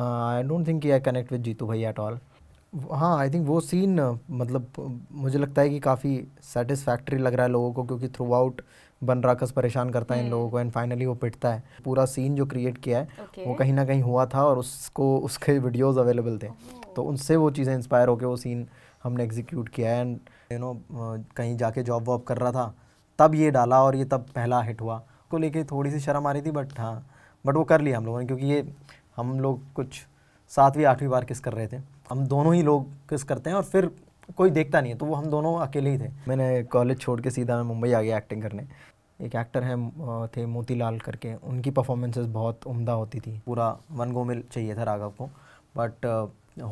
I don't think I connect with Jeetu भाई at all हाँ I think वो scene uh, मतलब मुझे लगता है कि काफ़ी सेटिस्फैक्ट्री लग रहा है लोगों को क्योंकि थ्रू आउट बन राकस परेशान करता है इन हम्म। लोगों को एंड फाइनली वो पिटता है पूरा सीन जो क्रिएट किया है okay. वो कहीं ना कहीं हुआ था और उसको उसके वीडियोस अवेलेबल थे oh. तो उनसे वो चीज़ें इंस्पायर होकर वो सीन हमने एग्जीक्यूट किया है एंड यू नो कहीं जाके जॉब वॉब कर रहा था तब ये डाला और ये तब पहला हिट हुआ को लेके थोड़ी सी शर्म आ रही थी बट हाँ बट वो कर लिया हम लोगों ने क्योंकि ये हम लोग कुछ सातवीं आठवीं बार किस कर रहे थे हम दोनों ही लोग किस करते हैं और फिर कोई देखता नहीं है तो वो हम दोनों अकेले ही थे मैंने कॉलेज छोड़ के सीधा मैं मुंबई आ गया एक्टिंग करने एक एक्टर हैं थे मोतीलाल करके उनकी परफॉर्मेंसेस बहुत उम्दा होती थी पूरा वन गोमिल चाहिए था राघव को बट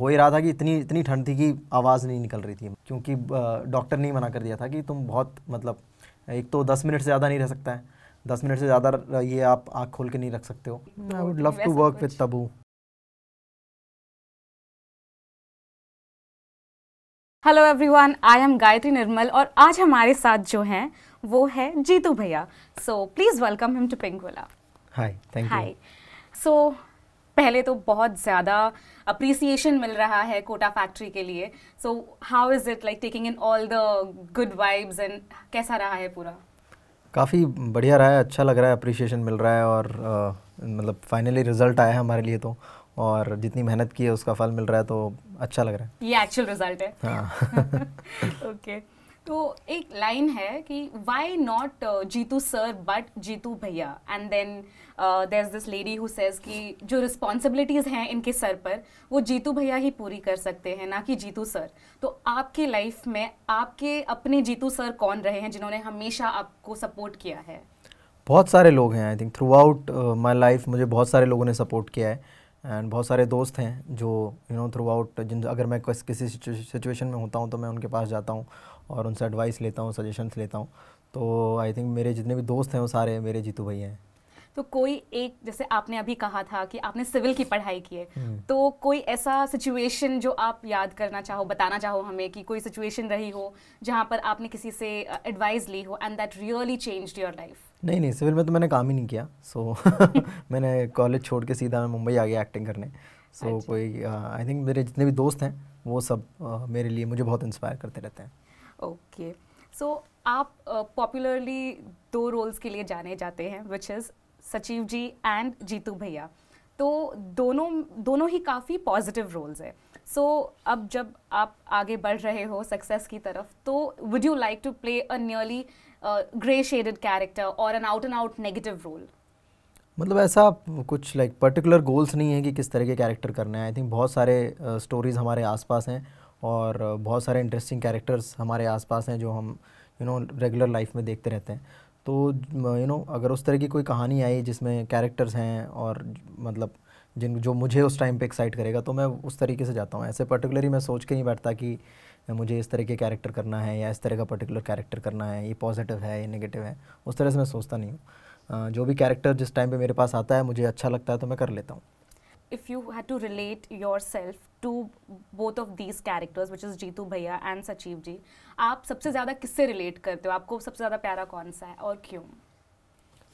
हो ही रहा था कि इतनी इतनी ठंड थी कि आवाज़ नहीं निकल रही थी क्योंकि डॉक्टर ने मना कर दिया था कि तुम बहुत मतलब एक तो दस मिनट से ज़्यादा नहीं रह सकता है दस मिनट से ज़्यादा ये आप आँख खोल के नहीं रख सकते हो I would love to work with Tabu hello everyone I am Gayatri Nirmal और आज हमारे साथ जो हैं वो है जीतू भैया so please welcome him to पिंगोला hi thank you hi so पहले तो बहुत ज़्यादा अप्रिसिएशन मिल रहा है कोटा फैक्ट्री के लिए so how is it like taking in all the good vibes and कैसा रहा है पूरा काफ़ी बढ़िया रहा है अच्छा लग रहा है अप्रिसिएशन मिल रहा है और आ, मतलब फाइनली रिजल्ट आया है हमारे लिए तो और जितनी मेहनत की है उसका फल मिल रहा है तो अच्छा लग रहा है ये एक्चुअल रिजल्ट है हाँ ओके तो एक लाइन है कि why not Jeetu sir but Jeetu भैया and then there is this lady who says कि जो रिस्पॉन्सिबिलिटीज़ हैं इनके सर पर वो जीतू भैया ही पूरी कर सकते हैं ना कि जीतू सर तो आपके लाइफ में आपके अपने जीतू सर कौन रहे हैं जिन्होंने हमेशा आपको सपोर्ट किया है बहुत सारे लोग हैं I think throughout my life मुझे बहुत सारे लोगों ने सपोर्ट किया है एंड बहुत सारे दोस्त हैं जो यू नो थ्रू आउट जिन अगर मैं किसी सिचुएशन में होता हूँ तो मैं उनके पास जाता हूँ और उनसे एडवाइस लेता हूँ सजेशंस लेता हूँ तो आई थिंक मेरे जितने भी दोस्त हैं वो सारे मेरे जीतू भाई हैं तो कोई एक जैसे आपने अभी कहा था कि आपने सिविल की पढ़ाई की है हम्म। तो कोई ऐसा सिचुएशन जो आप याद करना चाहो बताना चाहो हमें कि कोई सिचुएशन रही हो जहाँ पर आपने किसी से एडवाइस ली हो and that really change your life नहीं नहीं सिविल में तो मैंने काम ही नहीं किया सो so, मैंने कॉलेज छोड़ के सीधा मैं मुंबई आ गया एक्टिंग करने सो so, अच्छा। कोई आई थिंक मेरे जितने भी दोस्त हैं वो सब uh, मेरे लिए मुझे बहुत इंस्पायर करते रहते हैं ओके okay. सो so, आप पॉपुलरली uh, दो रोल्स के लिए जाने जाते हैं विच इज़ सचिव जी एंड जीतू भैया तो दोनों दोनों ही काफ़ी पॉजिटिव रोल्स है सो so, अब जब आप आगे बढ़ रहे हो सक्सेस की तरफ तो would you like to play a nearly grey shaded character और an out and out negative role मतलब ऐसा कुछ लाइक पर्टिकुलर गोल्स नहीं है कि किस तरह के कैरेक्टर करने हैं आई थिंक बहुत सारे स्टोरीज़ uh, हमारे आसपास हैं और बहुत सारे इंटरेस्टिंग कैरेक्टर्स हमारे आसपास हैं जो हम यू नो रेगुलर लाइफ में देखते रहते हैं तो यू नो अगर उस तरह की कोई कहानी आई जिसमें कैरेक्टर्स हैं और मतलब जिन जो मुझे उस टाइम पे एक्साइट करेगा तो मैं उस तरीके से जाता हूँ ऐसे पर्टिकुलरली मैं सोच के नहीं बैठता कि मुझे इस तरह के कैरेक्टर करना है या इस तरह का पर्टिकुलर कैरेक्टर करना है ये पॉजिटिव है ये नेगेटिव है उस तरह से मैं सोचता नहीं हूँ जो भी कैरेक्टर जिस टाइम पे मेरे पास आता है मुझे अच्छा लगता है तो मैं कर लेता हूँ if you had to relate yourself to both of these characters, which is Jeetu भैया and Sachiv जी, आप सबसे ज़्यादा किससे relate करते हो आपको सबसे ज़्यादा प्यारा कौन सा है और क्यों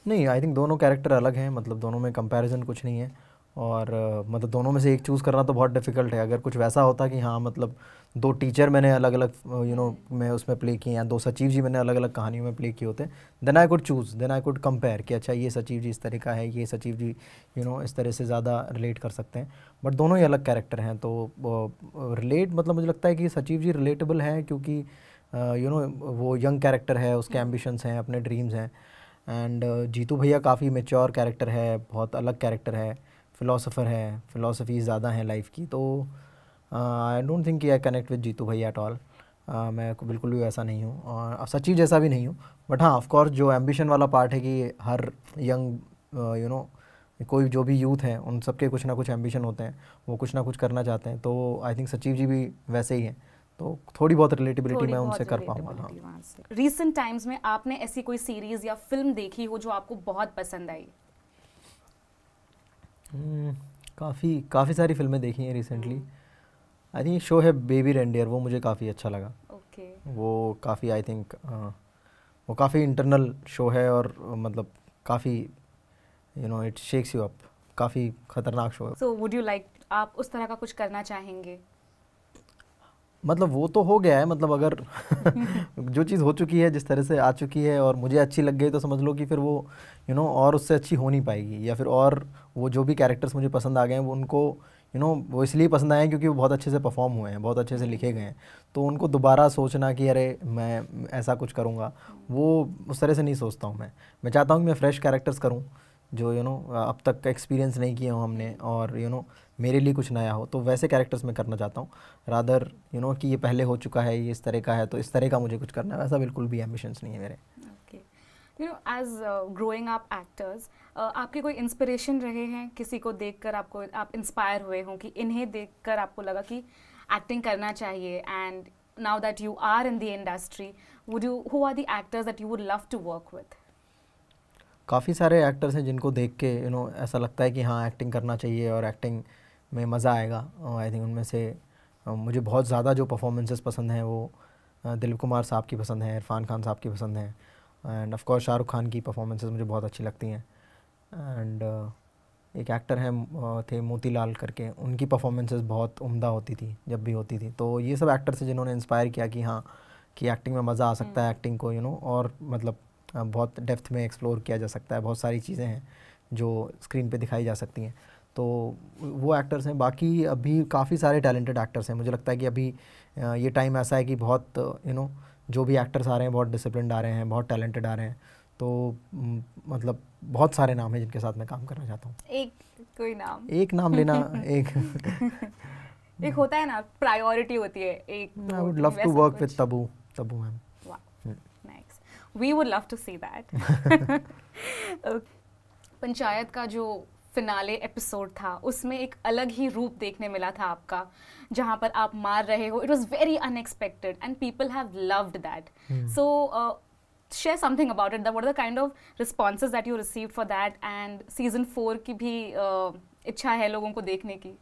नहीं आई थिंक दोनों कैरेक्टर अलग हैं मतलब दोनों में कंपैरिजन कुछ नहीं है और uh, मतलब दोनों में से एक चूज़ करना तो बहुत डिफ़िकल्ट है अगर कुछ वैसा होता कि हाँ मतलब uh, दो टीचर मैंने अलग अलग यू नो मैं उसमें प्ले किए हैं दो सचिव जी मैंने अलग अलग कहानियों में प्ले किए होते हैं then I could choose then I could compare कि अच्छा ये सचिव जी इस तरह का है ये सचिव जी यू नो इस तरह से ज़्यादा रिलेट कर सकते हैं बट दोनों ही अलग कैरेक्टर हैं तो रिलेट मतलब मुझे लगता है कि सचिव जी रिलेटेबल हैं क्योंकि यू नो वो यंग कैरेक्टर है उसके एम्बिशंस हैं अपने ड्रीम्स हैं एंड जीतू भैया काफ़ी मेच्योर कैरेक्टर है बहुत अलग कैरेक्टर है फ़िलासफ़र है फ़िलासफ़ी ज़्यादा है लाइफ की तो आई डोंट थिंक कि आई कनेक्ट विद जीतू भाई एट ऑल मैं बिल्कुल भी वैसा नहीं हूँ और सचिव जैसा भी नहीं हूँ बट हाँ ऑफकोर्स जो एम्बिशन वाला पार्ट है कि हर यंग यू नो कोई जो भी यूथ हैं उन सबके कुछ ना कुछ एम्बिशन होते हैं वो कुछ ना कुछ करना चाहते हैं तो आई थिंक सचिव जी भी वैसे ही हैं तो थोड़ी बहुत रिलेटिबिलिटी मैं उनसे कर पाऊँगा हाँ रिसेंट टाइम्स में आपने ऐसी कोई सीरीज या फिल्म देखी हो जो आपको बहुत पसंद आई hmm, काफ़ी काफ़ी सारी फिल्में देखी हैं recently hmm. I think show है बेबी रेंडियर वो मुझे काफ़ी अच्छा लगा ओके okay. वो काफ़ी आई थिंक वो काफ़ी इंटरनल शो है और मतलब काफ़ी you know it shakes you up काफ़ी खतरनाक शो है सो वुड यू लाइक आप उस तरह का कुछ करना चाहेंगे मतलब वो तो हो गया है मतलब अगर जो चीज़ हो चुकी है जिस तरह से आ चुकी है और मुझे अच्छी लग गई तो समझ लो कि फिर वो यू you नो know, और उससे अच्छी हो नहीं पाएगी या फिर और वो जो भी कैरेक्टर्स मुझे पसंद आ गए हैं वो उनको यू नो वो इसलिए पसंद आए हैं क्योंकि वो बहुत अच्छे से परफॉर्म हुए हैं बहुत अच्छे से लिखे गए हैं तो उनको दोबारा सोचना कि अरे मैं ऐसा कुछ करूँगा वो उस तरह से नहीं सोचता हूँ मैं मैं चाहता हूँ कि मैं फ्रेश कैरेक्टर्स करूँ जो यू नो अब तक एक्सपीरियंस नहीं किए हो हमने और यू नो मेरे लिए कुछ नया हो तो वैसे कैरेक्टर्स मैं करना चाहता हूँ रादर यू नो कि ये पहले हो चुका है ये इस तरह का है तो इस तरह का मुझे कुछ करना है वैसा बिल्कुल भी एम्बिशंस नहीं है मेरे you know as growing up actors आपके कोई इंस्पिरेशन रहे हैं किसी को देखकर आपको आप इंस्पायर हुए हों कि इन्हें देखकर आपको लगा कि एक्टिंग करना चाहिए and now that you are in the industry would you who are the actors that you would love to work with काफ़ी सारे एक्टर्स हैं जिनको देख के यू you नो know, ऐसा लगता है कि हाँ एक्टिंग करना चाहिए और एक्टिंग में मज़ा आएगा आई uh, थिंक उनमें से uh, मुझे बहुत ज़्यादा जो परफॉर्मेंसेस पसंद हैं वो uh, दिलीप कुमार साहब की पसंद हैं इरफान खान साहब की पसंद हैं and of course Shahrukh Khan की परफॉर्मेंसेज मुझे बहुत अच्छी लगती हैं एंड uh, एक एक्टर हैं uh, थे मोतीलाल करके उनकी परफॉर्मेंसेज बहुत उम्दा होती थी जब भी होती थी तो ये सब एक्टर से जिन्होंने इंस्पायर किया कि हाँ कि एक्टिंग में मज़ा आ सकता है एक्टिंग हम्म। को यू you नो know, और मतलब uh, बहुत डेप्थ में एक्सप्लोर किया जा सकता है बहुत सारी चीज़ें हैं जो स्क्रीन पे दिखाई जा सकती हैं तो वो एक्टर्स हैं बाकी अभी काफ़ी सारे टैलेंटेड एक्टर्स हैं मुझे लगता है कि अभी uh, ये टाइम ऐसा है कि बहुत यू नो जो भी एक्टर्स आ रहे हैं बहुत डिसिप्लिन आ रहे हैं बहुत टैलेंटेड आ रहे हैं तो मतलब बहुत सारे नाम हैं जिनके साथ मैं काम करना चाहता हूँ एक कोई नाम एक नाम लेना एक एक होता है ना प्रायोरिटी होती है एक I would love to work with Tabu Tabu ma'am nice we would love to see that Panchayat का जो फिनाले एपिसोड था उसमें एक अलग ही रूप देखने मिला था आपका जहाँ पर आप मार रहे हो it was very unexpected and people have loved that so share something about it that the kind of responses that you receive for that and season four की भी uh, इच्छा है लोगों को देखने की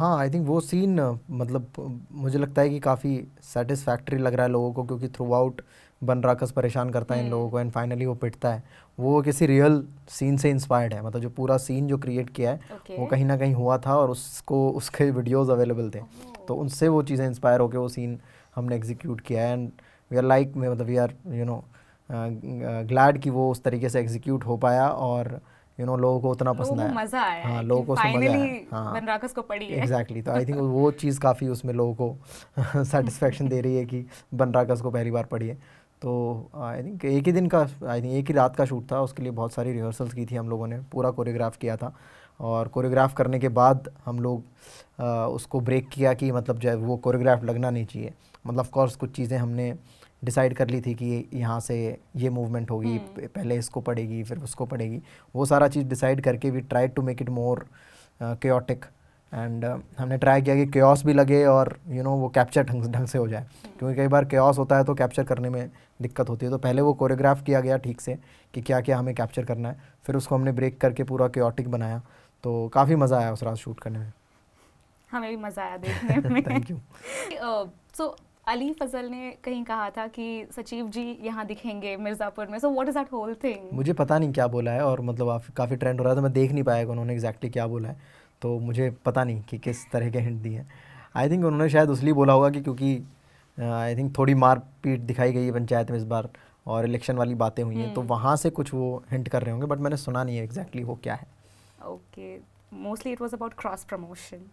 हाँ आई थिंक वो सीन uh, मतलब मुझे लगता है कि काफ़ी सेटिस्फैक्ट्री लग रहा है लोगों को क्योंकि थ्रू आउट बनराकस परेशान करता है इन हम्म। लोगों को एंड फाइनली वो पिटता है वो किसी रियल सीन से इंस्पायर्ड है मतलब जो पूरा सीन जो क्रिएट किया है okay. वो कहीं ना कहीं हुआ था और उसको उसके वीडियोस अवेलेबल थे oh. तो उनसे वो चीज़ें इंस्पायर होकर वो सीन हमने एग्जीक्यूट किया है एंड वी आर लाइक मतलब we are you know glad कि वो उस तरीके से एग्जीक्यूट हो पाया और यू नो लोगों को उतना पसंद आया मजा हाँ लोगों को मजा हाँ बनराकस को पड़ी एग्जैक्टली तो आई थिंक वो चीज़ काफ़ी उसमें लोगों को सेटिस्फेक्शन दे रही है कि बनराकस को पहली बार पढ़ी है तो आई थिंक एक ही दिन का आई थिंक एक ही रात का शूट था उसके लिए बहुत सारी रिहर्सल्स की थी हम लोगों ने पूरा कोरियोग्राफ किया था और कोरियोग्राफ करने के बाद हम लोग आ, उसको ब्रेक किया कि मतलब जो वो कोरियोग्राफ लगना नहीं चाहिए मतलब ऑफकोर्स कुछ चीज़ें हमने डिसाइड कर ली थी कि यहाँ से ये मूवमेंट होगी हम्म। पहले इसको पड़ेगी फिर उसको पड़ेगी वो सारा चीज़ डिसाइड करके we try to make it more chaotic and हमने ट्राई किया कि क्योस भी लगे और यू you नो know, वो कैप्चर ढंग ढंग से हो जाए हम्म। क्योंकि कई बार क्योस होता है तो कैप्चर करने में दिक्कत होती है तो पहले वो कोरियोग्राफ किया गया ठीक से कि क्या क्या हमें कैप्चर करना है फिर उसको हमने ब्रेक करके पूरा क्योटिक बनाया तो काफ़ी मज़ा आया उस रात शूट करने में हमें भी मज़ा आया देखने में thank you so Ali Fazal ने कहीं कहा था कि सचिव जी यहाँ दिखेंगे मिर्ज़ापुर में so what is that whole thing मुझे पता नहीं क्या बोला है और मतलब काफ़ी ट्रेंड हो रहा था तो मैं देख नहीं पाया उन्होंने एग्जैक्टली क्या बोला है तो मुझे पता नहीं कि किस तरह के हिंट दिए आई थिंक उन्होंने शायद उसलिए बोला होगा कि क्योंकि आई थिंक थोड़ी मार पीट दिखाई गई है पंचायत में इस बार और इलेक्शन वाली बातें हुई हैं तो हम्म। वहाँ से कुछ वो हिंट कर रहे होंगे बट मैंने सुना नहीं है एग्जैक्टली exactly वो क्या है okay mostly it was about cross promotion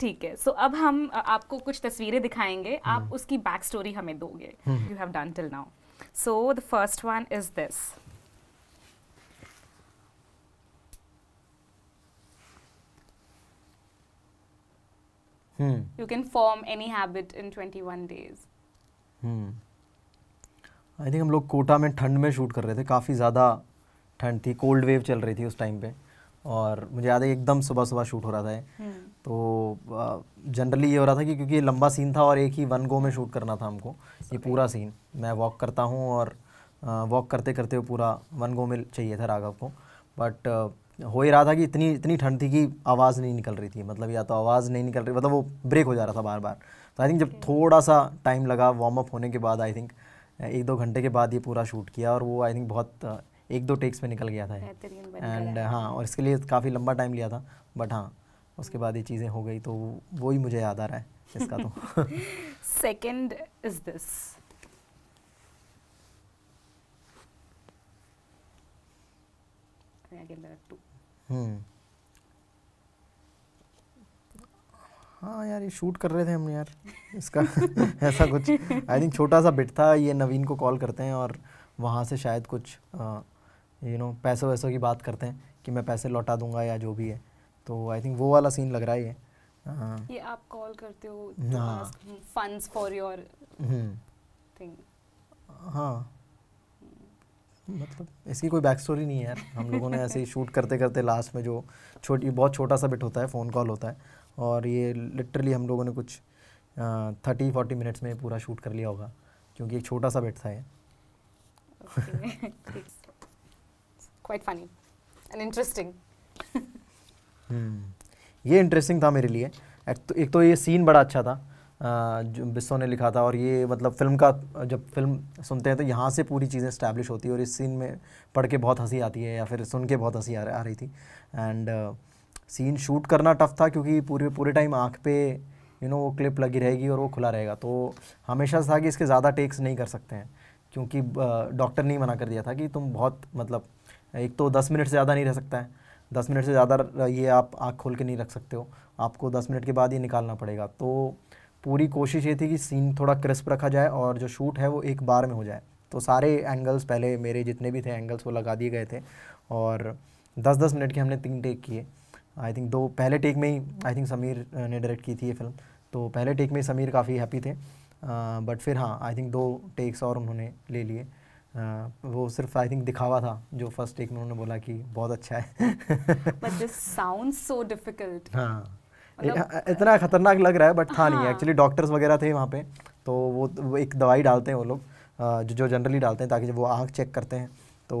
ठीक है सो so, अब हम आपको कुछ तस्वीरें दिखाएंगे आप हम्म। उसकी बैक स्टोरी हमें दोगे you have done till now so the first one is this hmm. you can form any habit in 21 days I hmm. Think हम लोग कोटा में ठंड में शूट कर रहे थे काफ़ी ज़्यादा ठंड थी कोल्ड वेव चल रही थी उस टाइम पे और मुझे याद है एकदम सुबह सुबह शूट हो रहा था hmm. तो जनरली ये हो रहा था कि क्योंकि ये लंबा सीन था और एक ही वन गो में शूट करना था हमको ये पूरा सीन मैं वॉक करता हूँ और वॉक करते करते वो पूरा वन गो में चाहिए था राघव को बट हो ही रहा था कि इतनी इतनी ठंड थी कि आवाज़ नहीं निकल रही थी मतलब या तो आवाज़ नहीं निकल रही मतलब वो ब्रेक हो जा रहा था बार बार तो आई थिंक जब थोड़ा सा टाइम लगा वार्म अप होने के बाद आई थिंक एक दो घंटे के बाद ये पूरा शूट किया और वो आई थिंक बहुत एक दो टेक्स में निकल गया था एंड हाँ और इसके लिए काफ़ी लंबा टाइम लिया था बट हाँ उसके बाद ये चीज़ें हो गई तो वो ही मुझे याद आ रहा है इसका तो second is this again there are two हम्म। हाँ यार ये शूट कर रहे थे हम यार इसका ऐसा कुछ आई थिंक छोटा सा बिट था ये नवीन को कॉल करते हैं और वहाँ से शायद कुछ यू नो पैसों वैसों की बात करते हैं कि मैं पैसे लौटा दूंगा या जो भी है तो आई थिंक वो वाला सीन लग रहा है ये ये आप कॉल करते हो फंड्स फॉर योर थिंग हाँ मतलब इसकी कोई बैक स्टोरी नहीं है हम लोगों ने ऐसे ही शूट करते करते लास्ट में जो छोटी बहुत छोटा सा बिट होता है फ़ोन कॉल होता है और ये लिटरली हम लोगों ने कुछ थर्टी फोर्टी मिनट्स में पूरा शूट कर लिया होगा क्योंकि एक छोटा सा बिट था ये क्वाइट फनी एंड इंटरेस्टिंग ये इंटरेस्टिंग था मेरे लिए एक तो, एक तो ये सीन बड़ा अच्छा था जो बिस्सो ने लिखा था और ये मतलब फिल्म का जब फिल्म सुनते हैं तो यहाँ से पूरी चीज़ें इस्टेब्लिश होती है और इस सीन में पढ़ के बहुत हंसी आती है या फिर सुन के बहुत हंसी आ रही थी एंड सीन शूट करना टफ था क्योंकि पूरे पूरे टाइम आँख पे यू नो वो क्लिप लगी रहेगी और वो खुला रहेगा तो हमेशा था कि इसके ज़्यादा टेक्स नहीं कर सकते हैं क्योंकि डॉक्टर ने मना कर दिया था कि तुम बहुत मतलब एक तो दस मिनट से ज़्यादा नहीं रह सकता है दस मिनट से ज़्यादा ये आप आँख खोल के नहीं रख सकते हो आपको दस मिनट के बाद ही निकालना पड़ेगा तो पूरी कोशिश ये थी कि सीन थोड़ा क्रिस्प रखा जाए और जो शूट है वो एक बार में हो जाए तो सारे एंगल्स पहले मेरे जितने भी थे एंगल्स वो लगा दिए गए थे और दस दस मिनट के हमने तीन टेक किए आई थिंक दो पहले टेक में ही आई थिंक समीर ने डायरेक्ट की थी ये फिल्म तो पहले टेक में ही समीर काफ़ी हैप्पी थे बट फिर हाँ आई थिंक दो टेक्स और उन्होंने ले लिए Uh, वो सिर्फ आई थिंक दिखावा था जो फर्स्ट टेक में उन्होंने बोला कि बहुत अच्छा है but this sound so difficult हाँ मतलब इतना खतरनाक लग रहा है बट था नहीं एक्चुअली हाँ। डॉक्टर्स वगैरह थे वहाँ पे तो वो एक दवाई डालते हैं वो लोग जो जो जनरली डालते हैं ताकि जब वो आँख चेक करते हैं तो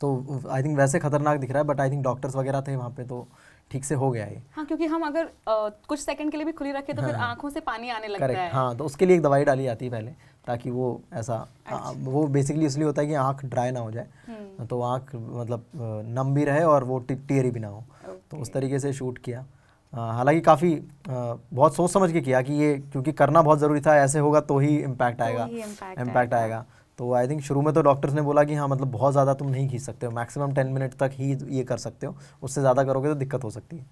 तो आई थिंक वैसे खतरनाक दिख रहा है बट आई थिंक डॉक्टर्स वगैरह थे वहाँ पे तो ठीक से हो गया है हाँ क्योंकि हम अगर आ, कुछ सेकंड के लिए भी खुली रखे तो हाँ, फिर आँखों से पानी आने लगता है हाँ तो उसके लिए एक दवाई डाली जाती है पहले ताकि वो ऐसा आ, अच्छा। वो बेसिकली इसलिए होता है कि आँख ड्राई ना हो जाए हम्म। तो आँख मतलब नम भी रहे और वो टियरी भी ना हो तो उस तरीके से शूट किया हालांकि काफ़ी बहुत सोच समझ के किया कि ये क्योंकि करना बहुत ज़रूरी था ऐसे होगा तो ही इम्पैक्ट तो आएगा इम्पैक्ट आएगा तो आई थिंक शुरू में तो डॉक्टर्स ने बोला कि हाँ मतलब बहुत ज़्यादा तुम नहीं खींच सकते हो मैक्सिमम टेन मिनट तक ही ये कर सकते हो उससे ज़्यादा करोगे तो दिक्कत हो सकती है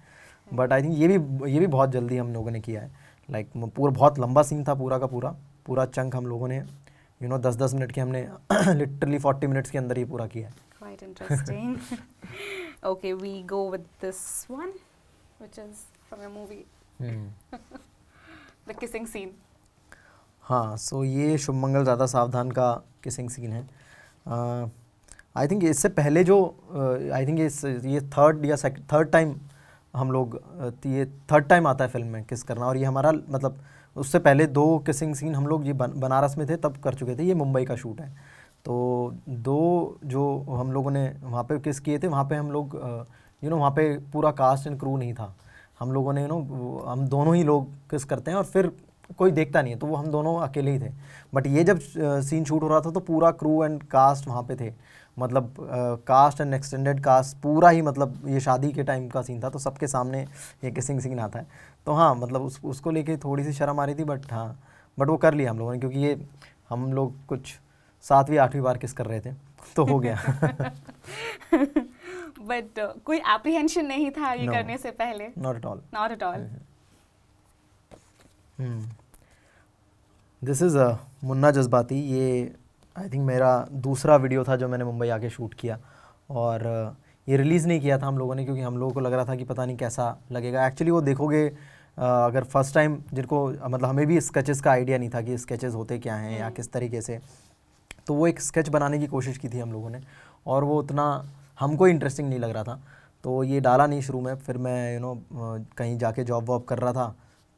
बट आई थिंक ये भी ये भी बहुत जल्दी हम लोगों ने किया है लाइक like, पूरा बहुत लंबा सीन था पूरा का पूरा पूरा चंक हम लोगों ने यू नो दस दस मिनट के हमने लिटरली फोर्टी मिनट्स के अंदर ही पूरा किया है quite interesting okay we go with this one which is from your movie. Hmm. the kissing scene. हाँ सो so ये शुभ मंगल राधा सावधान का किसिंग सीन है आई थिंक इससे पहले जो आई थिंक इस ये थर्ड या थर्ड टाइम हम लोग ये थर्ड टाइम आता है फिल्म में किस करना और ये हमारा मतलब उससे पहले दो किसिंग सीन हम लोग ये बन, बनारस में थे तब कर चुके थे ये मुंबई का शूट है तो दो जो हम लोगों ने वहाँ पे किस किए थे वहाँ पे हम लोग यू नो वहाँ पे पूरा कास्ट एंड क्रू नहीं था हम लोगों ने यू नो हम दोनों ही लोग किस करते हैं और फिर कोई देखता नहीं है तो वो हम दोनों अकेले ही थे बट ये जब सीन शूट हो रहा था तो पूरा क्रू एंड कास्ट वहाँ पे थे मतलब कास्ट एंड एक्सटेंडेड कास्ट पूरा ही मतलब ये शादी के टाइम का सीन था तो सबके सामने ये किसिंग सीन आता है तो हाँ मतलब उस उसको लेके थोड़ी सी शर्म आ रही थी बट हाँ बट वो कर लिया हम लोगों ने क्योंकि ये हम लोग कुछ सातवीं आठवीं बार किस कर रहे थे तो हो गया बट uh, कोई एप्रीहेंशन नहीं था ये करने से पहले not at all not at all this is Munna Jazbaati ये आई थिंक मेरा दूसरा वीडियो था जो मैंने मुंबई आके शूट किया और uh, ये रिलीज़ नहीं किया था हम लोगों ने क्योंकि हम लोगों को लग रहा था कि पता नहीं कैसा लगेगा एक्चुअली वो देखोगे uh, अगर फर्स्ट टाइम जिनको मतलब हमें भी स्केचेस का आइडिया नहीं था कि स्केचेस होते क्या हैं या mm. किस तरीके से तो वो एक स्केच बनाने की कोशिश की थी हम लोगों ने और वो उतना हमको इंटरेस्टिंग नहीं लग रहा था तो ये डाला नहीं शुरू में फिर मैं यू नो कहीं जाके जॉब वॉब कर रहा था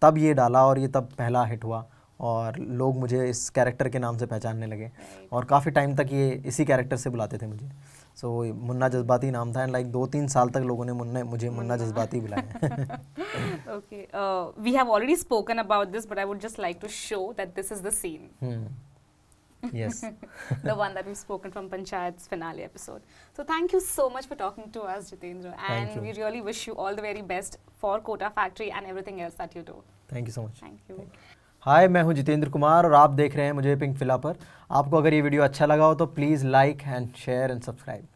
तब ये डाला और ये तब पहला हिट हुआ और लोग मुझे इस कैरेक्टर के नाम से पहचानने लगे और काफ़ी टाइम तक ये इसी कैरेक्टर से बुलाते थे मुझे सो so, मुन्ना जज्बाती नाम था एंड लाइक दो तीन साल तक लोगों ने मुन्ने मुझे मुन्ना जज्बाती बुलाया okay we have already spoken about this but I would just like to show that this is the scene Yes. the one that we've spoken from Panchayat's finale episode. So thank you so much for talking to us, Jitendra. And we really wish you all the very best for Kota Factory and everything else that you do. Thank you so much. Thank you. Hi मैं हूं जितेंद्र कुमार और आप देख रहे हैं मुझे pink फिला पर आपको अगर ये वीडियो अच्छा लगा हो तो please like and share and subscribe